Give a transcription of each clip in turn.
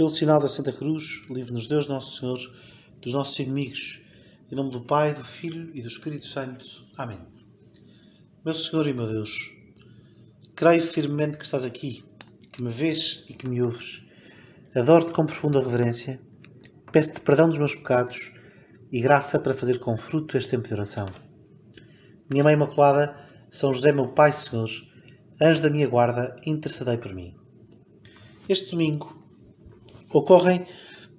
Pelo sinal da Santa Cruz, livre-nos Deus Nosso Senhor dos nossos inimigos. Em nome do Pai, do Filho e do Espírito Santo. Amém. Meu Senhor e meu Deus, creio firmemente que estás aqui, que me vês e que me ouves. Adoro-te com profunda reverência. Peço-te perdão dos meus pecados e graça para fazer com fruto este tempo de oração. Minha Mãe Imaculada, São José, meu Pai Senhor, anjo da minha guarda, intercedei por mim. Este domingo, ocorrem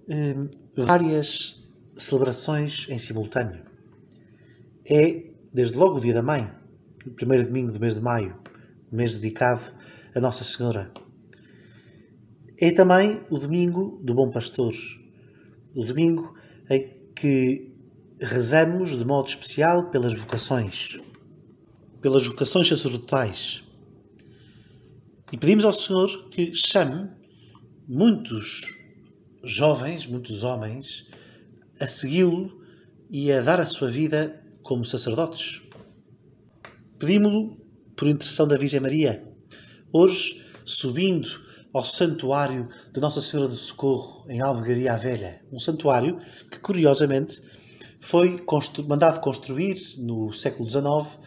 eh, várias celebrações em simultâneo. É, desde logo, o Dia da Mãe, o primeiro domingo do mês de maio, o mês dedicado a Nossa Senhora. É também o domingo do Bom Pastor, o domingo em que rezamos de modo especial pelas vocações, pelas vocações sacerdotais. E pedimos ao Senhor que chame muitos jovens, muitos homens, a segui-lo e a dar a sua vida como sacerdotes. Pedimos-lo por intercessão da Virgem Maria. Hoje, subindo ao santuário de Nossa Senhora do Socorro, em Alvegaria Velha. Um santuário que, curiosamente, foi constru mandado construir no século XIX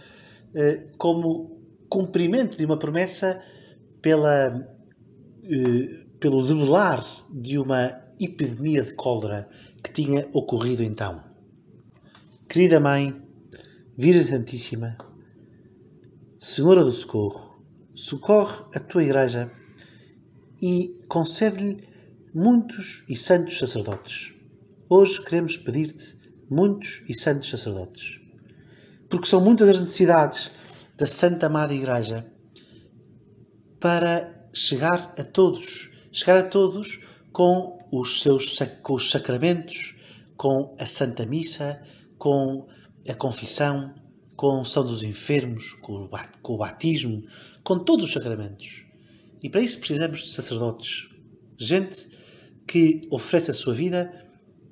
eh, como cumprimento de uma promessa pela, eh, pelo debelar de uma epidemia de cólera que tinha ocorrido então. Querida Mãe, Virgem Santíssima, Senhora do Socorro, socorre a tua Igreja e concede-lhe muitos e santos sacerdotes. Hoje queremos pedir-te muitos e santos sacerdotes, porque são muitas as necessidades da Santa Amada Igreja para chegar a todos, chegar a todos com os seus, com os sacramentos, com a Santa Missa, com a confissão, com a são dos enfermos, com o batismo, com todos os sacramentos. E para isso precisamos de sacerdotes, gente que oferece a sua vida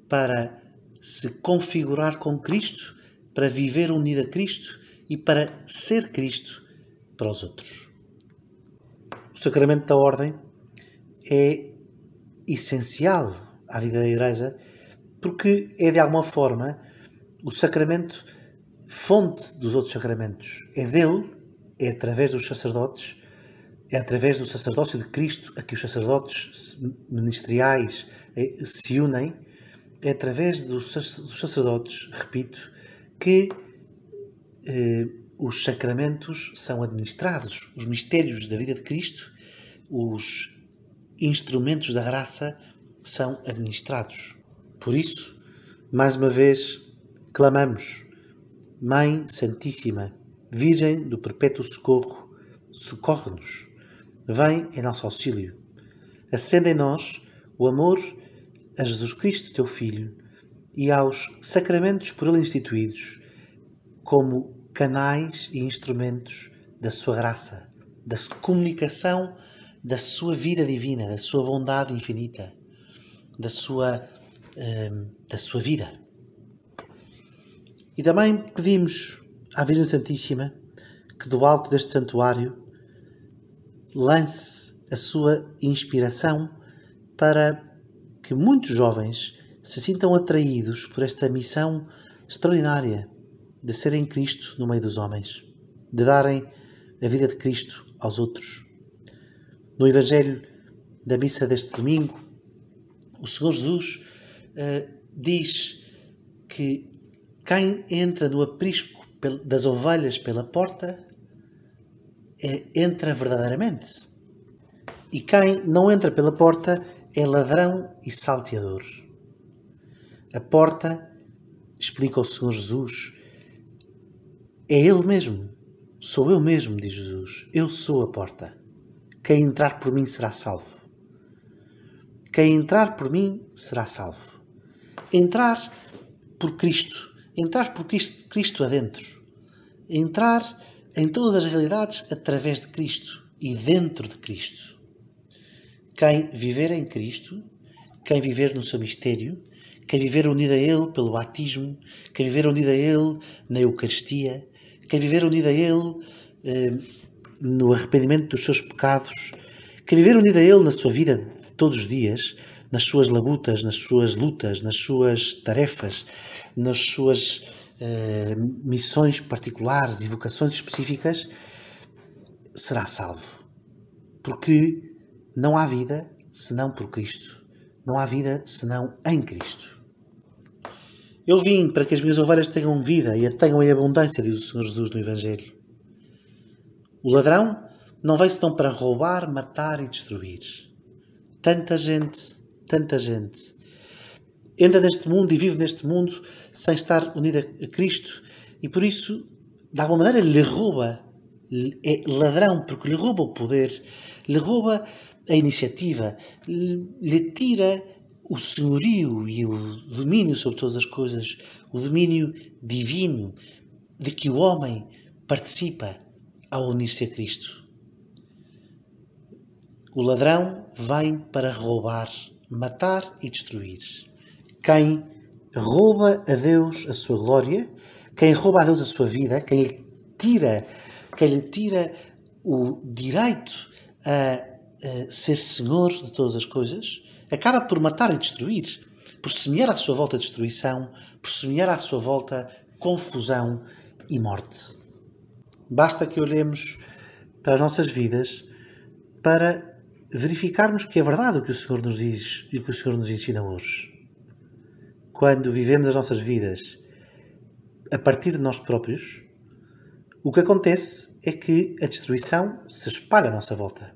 para se configurar com Cristo, para viver unido a Cristo e para ser Cristo para os outros. O sacramento da ordem é essencial à vida da Igreja, porque é de alguma forma o sacramento fonte dos outros sacramentos. É dele, é através dos sacerdotes, é através do sacerdócio de Cristo a que os sacerdotes ministeriais eh, se unem, é através dos sacerdotes, repito, que eh, os sacramentos são administrados, os mistérios da vida de Cristo, os instrumentos da graça são administrados. Por isso, mais uma vez, clamamos: Mãe Santíssima, Virgem do Perpétuo Socorro, socorre-nos. Vem em nosso auxílio. Acende em nós o amor a Jesus Cristo, teu Filho, e aos sacramentos por ele instituídos, como canais e instrumentos da sua graça, da comunicação da sua vida divina, da sua bondade infinita, da sua, ehm, da sua vida. E também pedimos à Virgem Santíssima que do alto deste santuário lance a sua inspiração para que muitos jovens se sintam atraídos por esta missão extraordinária de serem Cristo no meio dos homens, de darem a vida de Cristo aos outros. No Evangelho da missa deste domingo, o Senhor Jesus uh, diz que quem entra no aprisco das ovelhas pela porta é, entra verdadeiramente. E quem não entra pela porta é ladrão e salteador. A porta, explica o Senhor Jesus, é Ele mesmo. Sou eu mesmo, diz Jesus. Eu sou a porta. Quem entrar por mim será salvo. Quem entrar por mim será salvo. Entrar por Cristo. Entrar por Cristo, Cristo adentro. Entrar em todas as realidades através de Cristo e dentro de Cristo. Quem viver em Cristo, quem viver no seu mistério, quem viver unido a Ele pelo batismo, quem viver unido a Ele na Eucaristia, quem viver unido a Ele eh, no arrependimento dos seus pecados, que viver unido a Ele na sua vida de todos os dias, nas suas labutas, nas suas lutas, nas suas tarefas, nas suas eh, missões particulares e vocações específicas, será salvo. Porque não há vida senão por Cristo. Não há vida senão em Cristo. Eu vim para que as minhas ovelhas tenham vida e a tenham em abundância, diz o Senhor Jesus no Evangelho. O ladrão não veio senão para roubar, matar e destruir. Tanta gente, tanta gente. Entra neste mundo e vive neste mundo sem estar unida a Cristo e por isso, de alguma maneira, lhe rouba, é ladrão, porque lhe rouba o poder, lhe rouba a iniciativa, lhe tira o senhorio e o domínio sobre todas as coisas, o domínio divino de que o homem participa ao unir-se a Cristo. O ladrão vem para roubar, matar e destruir. Quem rouba a Deus a sua glória, quem rouba a Deus a sua vida, quem lhe tira, quem lhe tira o direito a, a ser senhor de todas as coisas, acaba por matar e destruir, por semear à sua volta destruição, por semear à sua volta confusão e morte. Basta que olhemos para as nossas vidas para verificarmos que é verdade o que o Senhor nos diz e o que o Senhor nos ensina hoje. Quando vivemos as nossas vidas a partir de nós próprios, o que acontece é que a destruição se espalha à nossa volta.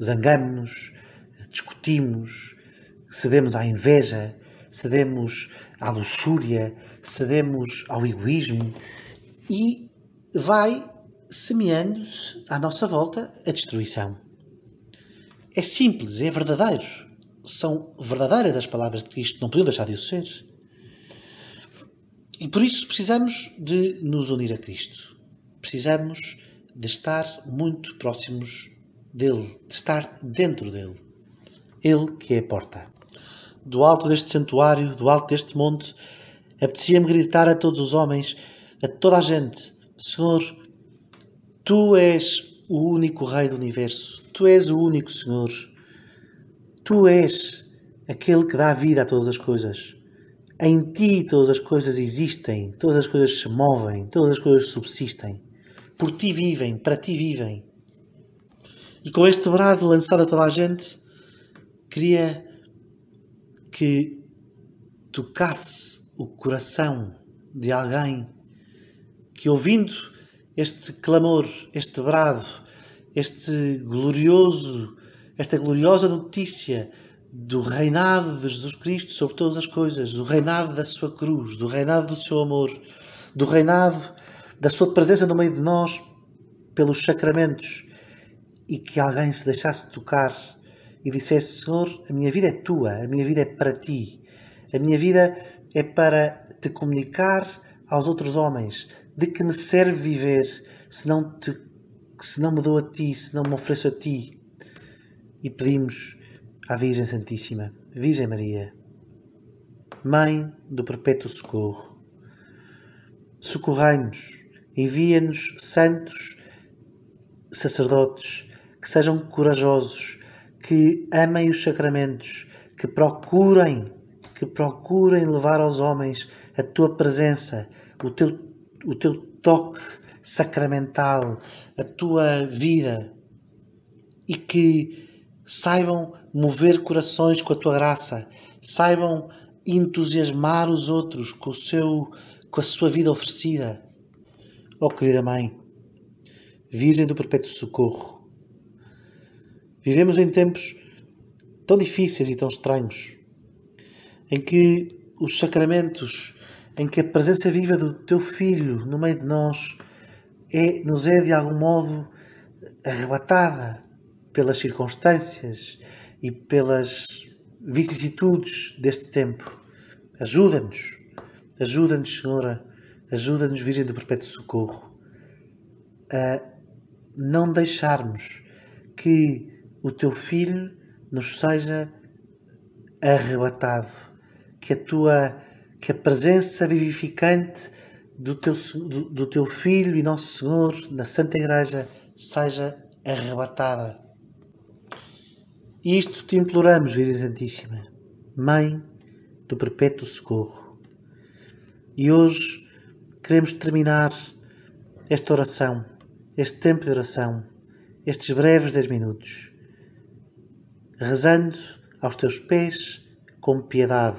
Zangamos-nos, discutimos, cedemos à inveja, cedemos à luxúria, cedemos ao egoísmo e vai semeando -se à nossa volta a destruição. É simples, é verdadeiro. São verdadeiras as palavras de Cristo, não podiam deixar de o ser. E por isso precisamos de nos unir a Cristo. Precisamos de estar muito próximos dele, de estar dentro dele. Ele que é a porta. Do alto deste santuário, do alto deste monte, apetecia-me gritar a todos os homens, a toda a gente, Senhor, tu és o único Rei do universo, tu és o único Senhor, tu és aquele que dá vida a todas as coisas. Em ti todas as coisas existem, todas as coisas se movem, todas as coisas subsistem. Por ti vivem, para ti vivem. E com este brado lançado a toda a gente, queria que tocasse o coração de alguém que ouvindo este clamor, este brado, este glorioso, esta gloriosa notícia do reinado de Jesus Cristo sobre todas as coisas, do reinado da sua cruz, do reinado do seu amor, do reinado da sua presença no meio de nós pelos sacramentos e que alguém se deixasse tocar e dissesse: Senhor, a minha vida é tua, a minha vida é para ti, a minha vida é para te comunicar aos outros homens? De que me serve viver se não, te, se não me dou a ti, se não me ofereço a ti? E pedimos à Virgem Santíssima, Virgem Maria, Mãe do Perpétuo Socorro, socorrai-nos, envia-nos santos sacerdotes que sejam corajosos, que amem os sacramentos, que procurem que procurem levar aos homens a tua presença, o teu, o teu toque sacramental, a tua vida e que saibam mover corações com a tua graça, saibam entusiasmar os outros com, o seu, com a sua vida oferecida. Oh, querida Mãe, Virgem do Perpétuo Socorro, vivemos em tempos tão difíceis e tão estranhos em que os sacramentos, em que a presença viva do teu Filho no meio de nós é, nos é de algum modo arrebatada pelas circunstâncias e pelas vicissitudes deste tempo. Ajuda-nos, ajuda-nos, Senhora, ajuda-nos, Virgem do Perpétuo Socorro, a não deixarmos que o teu Filho nos seja arrebatado que a tua que a presença vivificante do teu, do, do teu Filho e Nosso Senhor na Santa Igreja seja arrebatada. E isto te imploramos, Virgem Santíssima, Mãe do Perpétuo Socorro. E hoje queremos terminar esta oração, este tempo de oração, estes breves 10 minutos, rezando aos teus pés com piedade